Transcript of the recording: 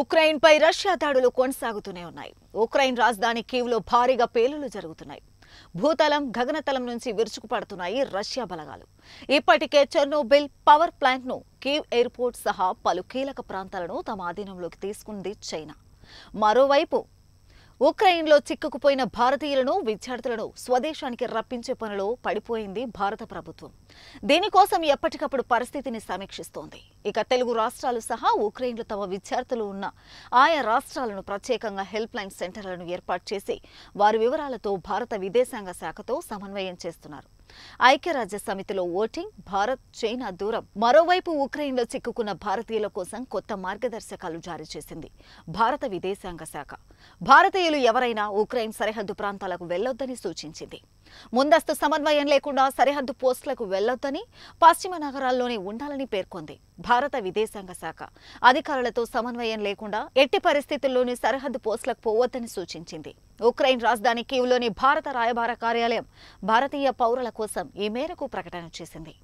ఉక్రెయిన్పై Russia దాడులు కొనసాగుతూనే ఉన్నాయి ఉక్రెయిన్ రాజధాని కీవ్లో భారీగా పేలులు జరుగుతున్నాయి భూతలం గగనతలం నుంచి విరుచుకుపడుతున్నాయి రష్యా బలగాలు ఇప్పటికే చెర్నోబిల్ పవర్ ప్లాంట్ను కీవ్ ఎయిర్పోర్ట్ సహా పలు కీలక ప్రాంతాలను తమ ఆధీనంలోకి తీసుకుంది చైనా మరోవైపు ఉక్రెయిన్లో చిక్కుకుపోయిన భారతీయులను విద్యార్థులను స్వదేశానికి రప్పించే పనిలో పడిపోయింది భారత ప్రభుత్వం దీనికోసం ఎప్పటికప్పుడు పరిస్థితిని సమీక్షిస్తోంది ఇక తెలుగు రాష్ట్రాలు సహా ఉక్రెయిన్లో తమ విద్యార్థులు ఉన్న ఆయా రాష్ట్రాలను ప్రత్యేకంగా హెల్ప్ లైన్ సెంటర్లను ఏర్పాటు చేసి వారి వివరాలతో భారత విదేశాంగ శాఖతో సమన్వయం చేస్తున్నారు ఐక్యరాజ్య సమితిలో ఓటింగ్ భారత్ చైనా దూరం మరోవైపు ఉక్రెయిన్లో చిక్కుకున్న భారతీయుల కోసం కొత్త మార్గదర్శకాలు జారీ చేసింది భారత విదేశాంగ శాఖ భారతీయులు ఎవరైనా ఉక్రెయిన్ సరిహద్దు ప్రాంతాలకు వెళ్లొద్దని సూచించింది ముందస్తు సమన్వయం లేకుండా సరిహద్దు పోస్టులకు వెళ్లొద్దని పశ్చిమ నగరాల్లోనే ఉండాలని పేర్కొంది భారత విదేశాంగ శాఖ అధికారులతో సమన్వయం లేకుండా ఎట్టి పరిస్థితుల్లోనూ సరిహద్దు పోస్టులకు పోవద్దని సూచించింది ఉక్రెయిన్ రాజధాని కీవ్లోని భారత రాయబార కార్యాలయం భారతీయ పౌరులకు కోసం ఈ మేరకు ప్రకటన చేసింది